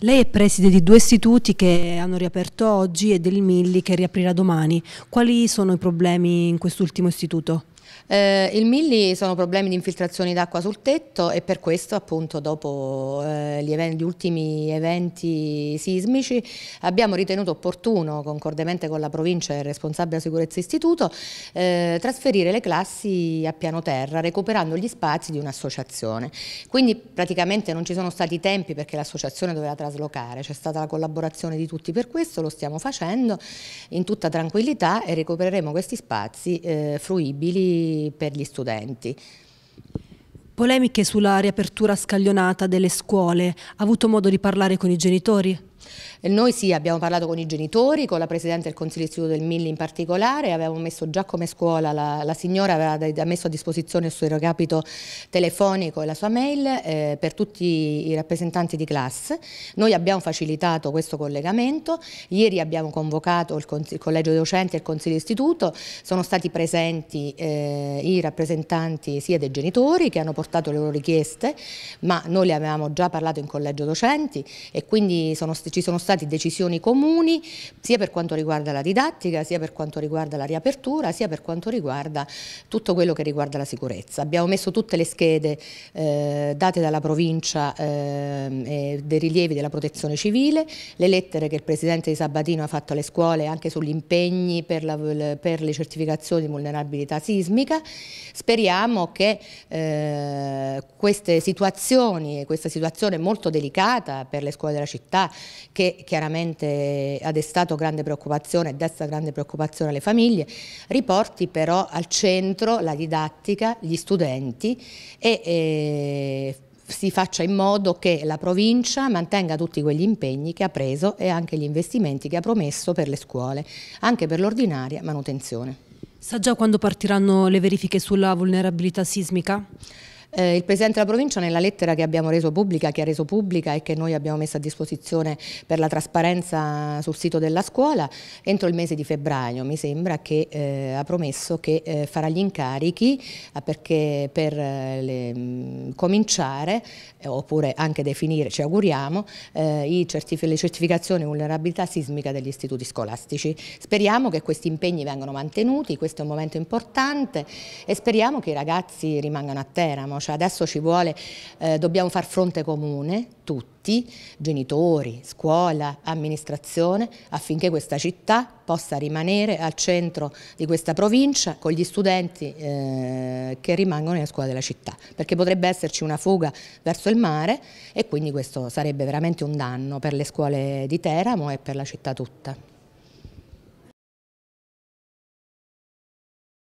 Lei è preside di due istituti che hanno riaperto oggi e del Milli che riaprirà domani. Quali sono i problemi in quest'ultimo istituto? Eh, il milli sono problemi di infiltrazioni d'acqua sul tetto e per questo appunto dopo eh, gli, eventi, gli, ultimi eventi sismici abbiamo ritenuto opportuno, concordemente con la provincia e il responsabile sicurezza istituto, eh, trasferire le classi a piano terra recuperando gli spazi di un'associazione. Quindi praticamente non ci sono stati tempi perché l'associazione doveva traslocare, c'è stata la collaborazione di tutti per questo, lo stiamo facendo in tutta tranquillità e recupereremo questi spazi eh, fruibili per gli studenti. Polemiche sulla riapertura scaglionata delle scuole. Ha avuto modo di parlare con i genitori? Noi sì, abbiamo parlato con i genitori, con la Presidente del Consiglio Istituto del Milli in particolare, avevamo messo già come scuola, la, la signora aveva messo a disposizione il suo recapito telefonico e la sua mail eh, per tutti i rappresentanti di classe. Noi abbiamo facilitato questo collegamento, ieri abbiamo convocato il, il Collegio Docenti e il Consiglio Istituto, sono stati presenti eh, i rappresentanti sia dei genitori che hanno portato le loro richieste, ma noi le avevamo già parlato in Collegio Docenti e quindi sono, ci sono state decisioni comuni sia per quanto riguarda la didattica, sia per quanto riguarda la riapertura, sia per quanto riguarda tutto quello che riguarda la sicurezza. Abbiamo messo tutte le schede eh, date dalla provincia eh, dei rilievi della protezione civile, le lettere che il Presidente di Sabatino ha fatto alle scuole anche sugli impegni per, la, per le certificazioni di vulnerabilità sismica. Speriamo che eh, queste situazioni, questa situazione molto delicata per le scuole della città, che chiaramente ha destato grande preoccupazione e desta grande preoccupazione alle famiglie, riporti però al centro la didattica, gli studenti e eh, si faccia in modo che la provincia mantenga tutti quegli impegni che ha preso e anche gli investimenti che ha promesso per le scuole, anche per l'ordinaria manutenzione. Sa già quando partiranno le verifiche sulla vulnerabilità sismica? Eh, il Presidente della Provincia nella lettera che abbiamo reso pubblica, che ha reso pubblica e che noi abbiamo messo a disposizione per la trasparenza sul sito della scuola, entro il mese di febbraio mi sembra che eh, ha promesso che eh, farà gli incarichi eh, perché per eh, le cominciare, eh, oppure anche definire, ci auguriamo, eh, certif le certificazioni di vulnerabilità sismica degli istituti scolastici. Speriamo che questi impegni vengano mantenuti, questo è un momento importante e speriamo che i ragazzi rimangano a Teramo, cioè adesso ci vuole, eh, dobbiamo far fronte comune, tutti tutti, genitori, scuola, amministrazione, affinché questa città possa rimanere al centro di questa provincia con gli studenti eh, che rimangono nella scuola della città, perché potrebbe esserci una fuga verso il mare e quindi questo sarebbe veramente un danno per le scuole di Teramo e per la città tutta.